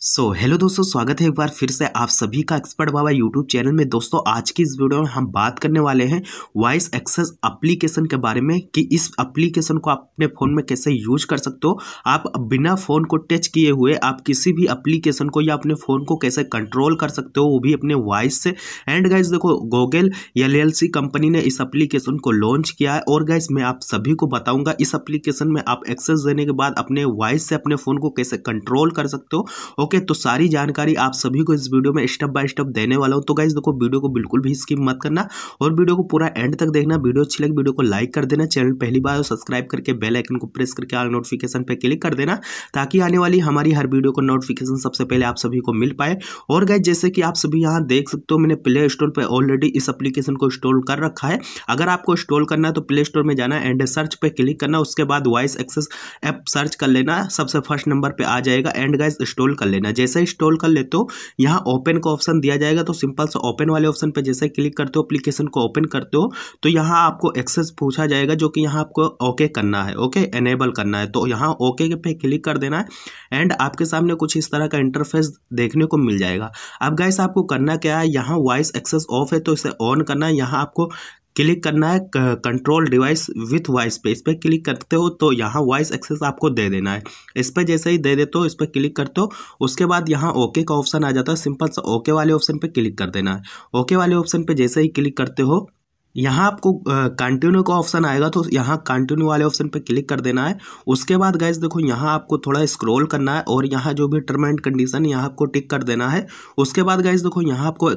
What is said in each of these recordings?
सो so, hello दोस्तों स्वागत है एक बार फिर से आप सभी का एक्सपर्ट बाबा यूट्यूब चैनल में दोस्तों आज की इस वीडियो में हम बात करने वाले हैं वॉइस एक्सेस एप्लीकेशन के बारे में कि इस एप्लीकेशन को आप अपने फ़ोन में कैसे यूज कर सकते हो आप बिना फ़ोन को टच किए हुए आप किसी भी एप्लीकेशन को या अपने फ़ोन को कैसे कंट्रोल कर सकते हो वो भी अपने वॉइस से एंड गाइज देखो गूगल एल कंपनी ने इस अप्लीकेशन को लॉन्च किया है और गाइज मैं आप सभी को बताऊँगा इस एप्लीकेशन में आप एक्सेस देने के बाद अपने वॉइस से अपने फ़ोन को कैसे कंट्रोल कर सकते हो ओके तो सारी जानकारी आप सभी को इस वीडियो में स्टेप बाय स्टेप देने वाला हूँ तो गाइज देखो वीडियो को बिल्कुल भी स्किप मत करना और वीडियो को पूरा एंड तक देखना वीडियो अच्छी लगी वीडियो को लाइक कर देना चैनल पहली बार सब्सक्राइब करके बेल आइकन को प्रेस करके आल नोटिफिकेशन पर क्लिक कर देना ताकि आने वाली हमारी हर वीडियो को नोटिफिकेशन सबसे पहले आप सभी को मिल पाए और गाइज जैसे कि आप सभी यहाँ देख सकते हो मैंने प्ले स्टोर पर ऑलरेडी इस अप्लीकेशन को इंस्टॉल कर रखा है अगर आपको इंस्टॉल करना है तो प्ले स्टोर में जाना एंड सर्च पर क्लिक करना उसके बाद वॉइस एक्सेस ऐप सर्च कर लेना सबसे फर्स्ट नंबर पर आ जाएगा एंड गाइज इंस्टॉल कर लेना लेना है जैसे इंस्टॉल कर लेते हो यहाँ ओपन का ऑप्शन दिया जाएगा तो सिंपल से ओपन वाले ऑप्शन पर जैसे क्लिक करते हो अप्लीकेशन को ओपन करते हो तो यहाँ आपको एक्सेस पूछा जाएगा जो कि यहाँ आपको ओके करना है ओके एनेबल करना है तो यहाँ ओके पे क्लिक कर देना है एंड आपके सामने कुछ इस तरह का इंटरफेस देखने को मिल जाएगा अब गाइस आपको करना क्या है यहाँ वॉइस एक्सेस ऑफ है तो इसे ऑन करना है यहाँ आपको क्लिक करना है कंट्रोल डिवाइस विथ वॉइस पे इस पर क्लिक करते हो तो यहाँ वॉइस एक्सेस आपको दे देना है इस पर जैसे ही दे देते हो इस पर क्लिक करते हो उसके बाद यहाँ ओके का ऑप्शन आ जाता है सिंपल सा ओके वाले ऑप्शन पर क्लिक कर देना है ओके वाले ऑप्शन पर जैसे ही क्लिक करते हो यहाँ आपको कंटिन्यू का ऑप्शन आएगा तो यहाँ कंटिन्यू वाले ऑप्शन पर क्लिक कर देना है उसके बाद गाइज देखो यहाँ आपको थोड़ा स्क्रॉल करना है और यहाँ जो भी टर्म एंड कंडीशन यहाँ आपको टिक कर देना है उसके बाद गाइज देखो यहाँ आपको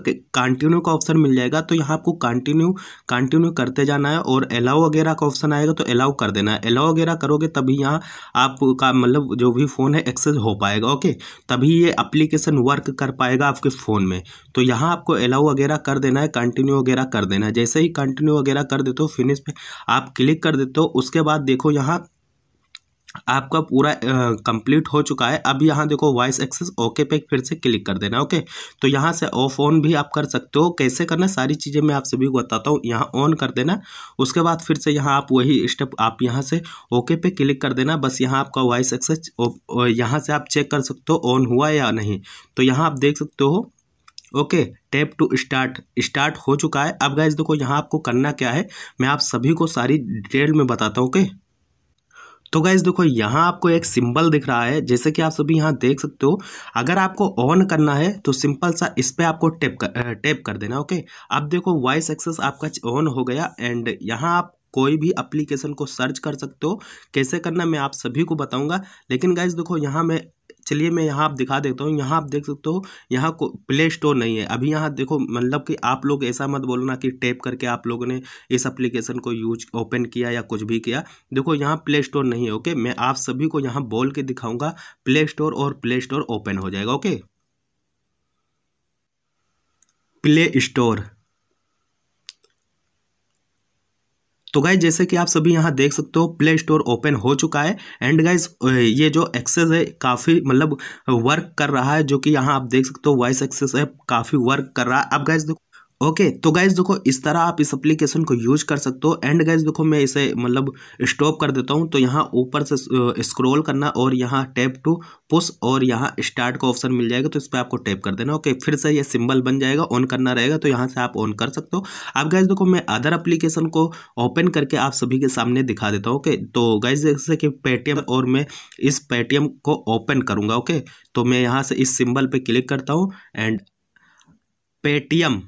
कंटिन्यू का ऑप्शन मिल जाएगा तो यहाँ आपको कंटिन्यू कंटिन्यू करते जाना है और अलाउ वगैरह का ऑप्शन आएगा तो अलाउ कर देना है अलाउ वगैरह करोगे तभी यहाँ आपका मतलब जो भी फ़ोन है एक्सेस हो पाएगा ओके तभी ये अप्लीकेशन वर्क कर पाएगा आपके फ़ोन में तो यहाँ आपको अलाउ वगैरह कर देना है कंटिन्यू वगैरह कर देना है जैसे ही कंटिन्यू वगैरह कर देते हो फिनिश पे आप क्लिक कर देते हो उसके बाद देखो यहाँ आपका पूरा कंप्लीट हो चुका है अब यहाँ देखो वॉइस एक्सेस ओके पे फिर से क्लिक कर देना ओके तो यहाँ से ऑफ ऑन भी आप कर सकते हो कैसे करना सारी चीज़ें मैं आप सभी को बताता हूँ यहाँ ऑन कर देना उसके बाद फिर से यहाँ आप वही स्टेप आप यहाँ से ओके पे क्लिक कर देना बस यहाँ आपका वॉइस एक्सेस यहाँ से आप चेक कर सकते हो ऑन हुआ या नहीं तो यहाँ आप देख सकते हो okay tap to start start हो चुका है अब गाइज देखो यहाँ आपको करना क्या है मैं आप सभी को सारी डिटेल में बताता हूँ ओके तो गाइज देखो यहाँ आपको एक सिंबल दिख रहा है जैसे कि आप सभी यहाँ देख सकते हो अगर आपको ऑन करना है तो सिंपल सा इस पर आपको टैप कर टैप कर देना ओके अब देखो वॉइस एक्सेस आपका ऑन हो गया एंड यहाँ आप कोई भी एप्लीकेशन को सर्च कर सकते हो कैसे करना मैं आप सभी को बताऊंगा लेकिन गाइज देखो यहाँ मैं चलिए मैं यहाँ आप दिखा देता हूँ यहाँ आप देख सकते हो यहाँ को प्ले स्टोर नहीं है अभी यहाँ देखो मतलब कि आप लोग ऐसा मत बोलना कि टैप करके आप लोगों ने इस एप्लीकेशन को यूज ओपन किया या कुछ भी किया देखो यहाँ प्ले स्टोर नहीं है ओके मैं आप सभी को यहाँ बोल के दिखाऊंगा प्ले स्टोर और प्ले स्टोर ओपन हो जाएगा ओके प्ले स्टोर तो गाइज जैसे कि आप सभी यहाँ देख सकते हो प्ले स्टोर ओपन हो चुका है एंड गाइज ये जो एक्सेस है काफ़ी मतलब वर्क कर रहा है जो कि यहाँ आप देख सकते हो वॉइस एक्सेस है काफ़ी वर्क कर रहा है अब गाइज देखो ओके तो गाइज देखो इस तरह आप इस एप्लीकेशन को यूज कर सकते हो एंड गाइज देखो मैं इसे मतलब स्टॉप कर देता हूँ तो यहाँ ऊपर से स्क्रॉल करना और यहाँ टैप टू पुश और यहाँ स्टार्ट का ऑप्शन मिल जाएगा तो इस पर आपको टैप कर देना ओके फिर से ये सिंबल बन जाएगा ऑन करना रहेगा तो यहाँ से आप ऑन कर सकते हो आप गाइज देखो मैं अदर अप्लीकेशन को ओपन करके आप सभी के सामने दिखा देता हूँ ओके तो गाइज जैसे कि पेटीएम और मैं इस पेटीएम को ओपन करूँगा ओके तो मैं यहाँ से इस सिम्बल पर क्लिक करता हूँ एंड पेटीएम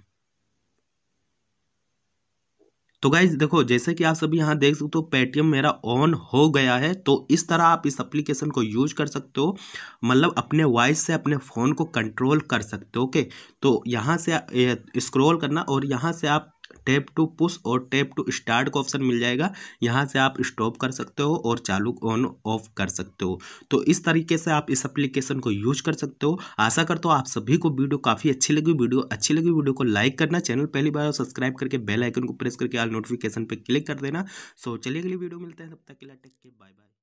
तो गाइज देखो जैसे कि आप सभी यहाँ देख सकते हो पेटीएम मेरा ऑन हो गया है तो इस तरह आप इस एप्लीकेशन को यूज कर सकते हो मतलब अपने वॉइस से अपने फ़ोन को कंट्रोल कर सकते हो ओके तो यहाँ से स्क्रॉल करना और यहाँ से आप टैप टू पुश और टैप टू स्टार्ट का ऑप्शन मिल जाएगा यहाँ से आप स्टॉप कर सकते हो और चालू ऑन ऑफ कर सकते हो तो इस तरीके से आप इस एप्लीकेशन को यूज कर सकते हो आशा करता हूँ आप सभी को वीडियो काफ़ी अच्छी लगी वीडियो अच्छी लगी वीडियो को लाइक करना चैनल पहली बार तो सब्सक्राइब करके बेल आइकन को प्रेस करके आल नोटिफिकेशन पर क्लिक कर देना सो चलिए अगली वीडियो मिलते हैं तब तक के लिए टेक के बाय बाय